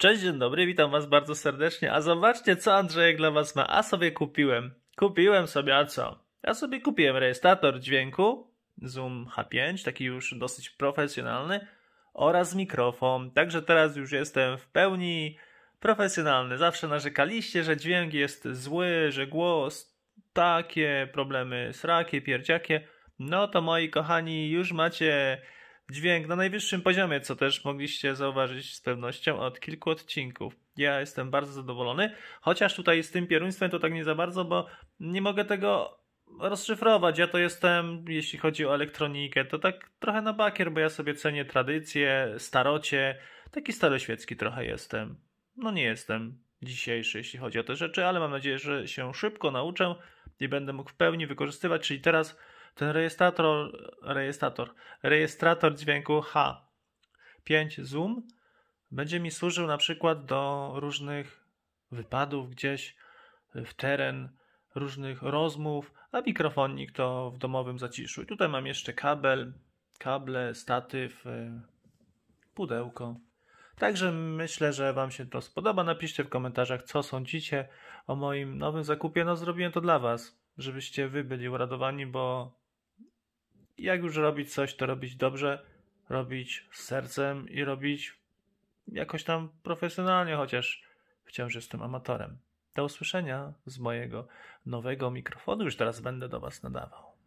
Cześć, dzień dobry, witam was bardzo serdecznie, a zobaczcie co Andrzejek dla was ma, a sobie kupiłem. Kupiłem sobie, a co? Ja sobie kupiłem rejestrator dźwięku, Zoom H5, taki już dosyć profesjonalny, oraz mikrofon, także teraz już jestem w pełni profesjonalny. Zawsze narzekaliście, że dźwięk jest zły, że głos, takie problemy, srakie, pierdziakie. No to moi kochani, już macie dźwięk na najwyższym poziomie, co też mogliście zauważyć z pewnością od kilku odcinków. Ja jestem bardzo zadowolony, chociaż tutaj z tym pieruństwem to tak nie za bardzo, bo nie mogę tego rozszyfrować. Ja to jestem, jeśli chodzi o elektronikę, to tak trochę na bakier, bo ja sobie cenię tradycję, starocie. Taki staroświecki trochę jestem. No nie jestem dzisiejszy, jeśli chodzi o te rzeczy, ale mam nadzieję, że się szybko nauczę i będę mógł w pełni wykorzystywać, czyli teraz ten rejestrator, rejestrator, rejestrator dźwięku H5 Zoom będzie mi służył na przykład do różnych wypadów gdzieś w teren, różnych rozmów, a mikrofonik to w domowym zaciszu. I tutaj mam jeszcze kabel, kable, statyw, e, pudełko. Także myślę, że Wam się to spodoba. Napiszcie w komentarzach, co sądzicie o moim nowym zakupie. No, zrobiłem to dla Was, żebyście Wy byli uradowani, bo jak już robić coś, to robić dobrze, robić z sercem i robić jakoś tam profesjonalnie, chociaż wciąż jestem amatorem. Do usłyszenia z mojego nowego mikrofonu. Już teraz będę do Was nadawał.